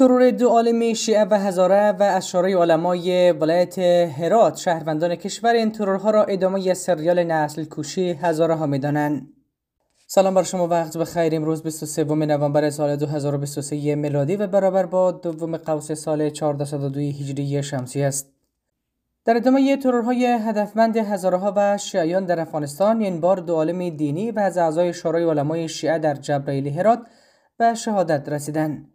ترور دو عالم شیعه و هزاره و اشاره علمای ولایت هرات شهروندان کشور این ترورها را ادامه سریال نسل کوشی هزاره ها میدانند سلام بر شما وقت بخیر امروز 23 نوامبر سال 2023 میلادی و برابر با دوم قوس سال 1402 هجری شمسی است در ادامه ترورهای هدفمند هزارها و شیعیان در افغانستان این بار دو عالم دینی و از اعضای شورای علمای شیعه در جبرائیل هرات به شهادت رسیدند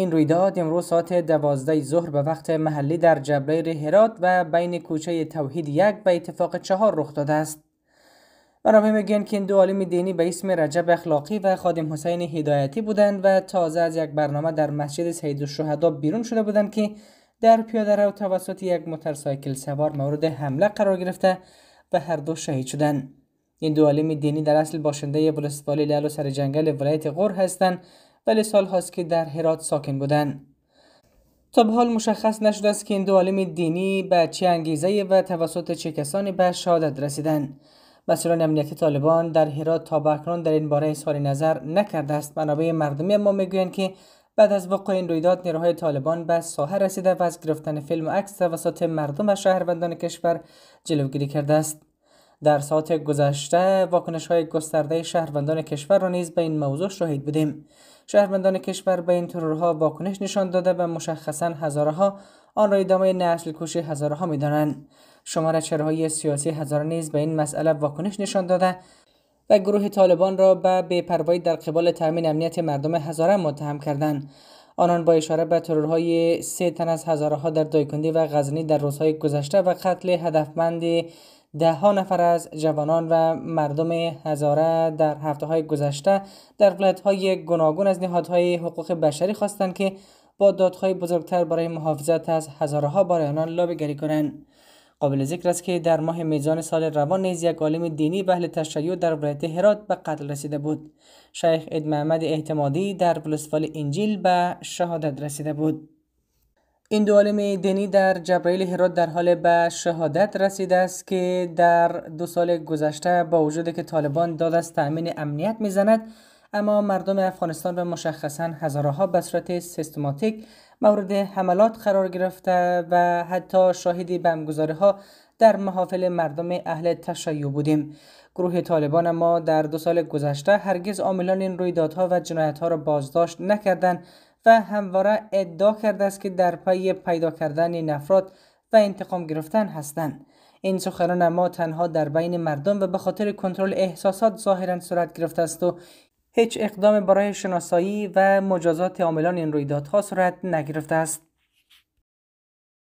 این رویداد امروز ساعت دوازده ظهر به وقت محلی در جبله هرات و بین کوچه توحید یک به اتفاق چهار رخ داده است. مرامه میگن که این دو عالم دینی به اسم رجب اخلاقی و خادم حسین هدایتی بودند و تازه از یک برنامه در مسجد سید الشهدا بیرون شده بودند که در پیاده رو توسط یک موتورسایکل سوار مورد حمله قرار گرفته و هر دو شهید شدند. این دو عالم دینی در اصل باشنده ولسوالی لالو سر جنگل ولایت غور هستند ولی سال هاست که در هرات ساکن بودن تا به حال مشخص نشده است که این دو عالم دینی به چه انگیزه و توسط چه کسانی به شهادت رسیدند مسئولان امنیتی طالبان در هرات تا به در این باره اظهار نظر نکرده است منابع مردمی ما میگویند که بعد از وقوع این رویداد نیروهای طالبان به ساحه رسیده و از گرفتن فیلم و عکس توسط مردم و شهروندان کشور جلوگیری کرده است در ساعات گذشته واکنش های گسترده شهروندان کشور را نیز به این موضوع شاهد بودیم شهروندان کشور به این ترورها واکنش نشان داده و مشخصا هزارها آن را ادامه نسل کشی هزارها دانند شماره چرهای سیاسی هزاره نیز به این مسئله واکنش نشان داده و گروه طالبان را به بیپروایی در قبال تامین امنیت مردم هزاره متهم کردند آنان با اشاره به ترورهای سه تن از هزارها در دایکندی و غزنی در روزهای گذشته و قتل هدفمند ها نفر از جوانان و مردم هزاره در هفته های گذشته در ولایت های گوناگون از نهادهای حقوق بشری خواستند که با دادهای بزرگتر برای محافظت از هزاره ها برای آنان لابگری کنند قابل ذکر است که در ماه میزان سال روان نیز یک عالم دینی به اهل تشیع در ولایت هرات به قتل رسیده بود شیخ اد محمد اعتمادی در بلوسفال انجیل به شهادت رسیده بود این دو عالم دینی در جبرائیل هرات در حال به شهادت رسیده است که در دو سال گذشته با وجود که طالبان داد از تأمین امنیت میزند اما مردم افغانستان و مشخصا هزارها به صورت سیستماتیک مورد حملات قرار گرفته و حتی شاهدی بمگذاره ها در محافل مردم اهل تشیع بودیم گروه طالبان ما در دو سال گذشته هرگز عاملان این رویدادها و جنایتها را بازداشت نکردند و همواره ادعا کرده است که در پی پیدا کردن نفرات و انتقام گرفتن هستند این سخنان ما تنها در بین مردم و به خاطر کنترل احساسات ظاهرا صورت گرفته است و هیچ اقدام برای شناسایی و مجازات عاملان این رویدادها صورت نگرفته است